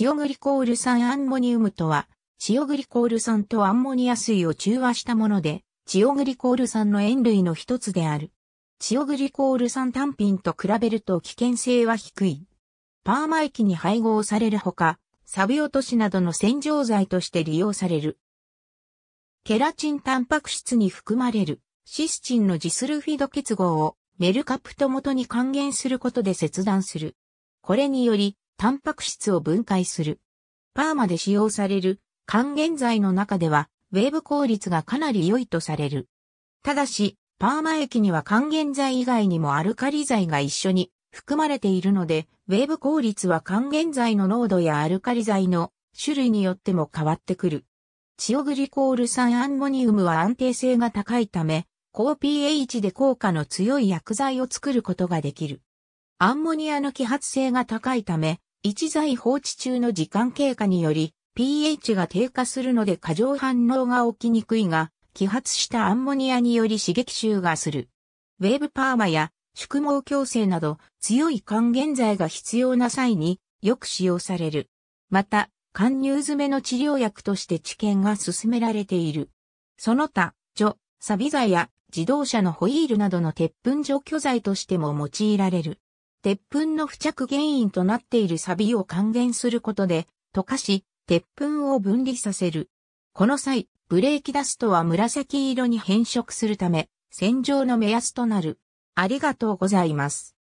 塩グリコール酸アンモニウムとは、塩グリコール酸とアンモニア水を中和したもので、塩グリコール酸の塩類の一つである。塩グリコール酸単品と比べると危険性は低い。パーマ液に配合されるほか、サビ落としなどの洗浄剤として利用される。ケラチンタンパク質に含まれるシスチンのジスルフィド結合をメルカプト元に還元することで切断する。これによりタンパク質を分解する。パーマで使用される還元剤の中では、ウェーブ効率がかなり良いとされる。ただし、パーマ液には還元剤以外にもアルカリ剤が一緒に含まれているので、ウェーブ効率は還元剤の濃度やアルカリ剤の種類によっても変わってくる。チオグリコール酸アンモニウムは安定性が高いため、高 pH で効果の強い薬剤を作ることができる。アンモニアの揮発性が高いため、一剤放置中の時間経過により pH が低下するので過剰反応が起きにくいが、揮発したアンモニアにより刺激臭がする。ウェーブパーマや宿毛矯正など強い還元剤が必要な際によく使用される。また、貫入詰めの治療薬として治験が進められている。その他、除、サビ剤や自動車のホイールなどの鉄粉除去剤としても用いられる。鉄粉の付着原因となっている錆を還元することで、溶かし、鉄粉を分離させる。この際、ブレーキダストは紫色に変色するため、洗浄の目安となる。ありがとうございます。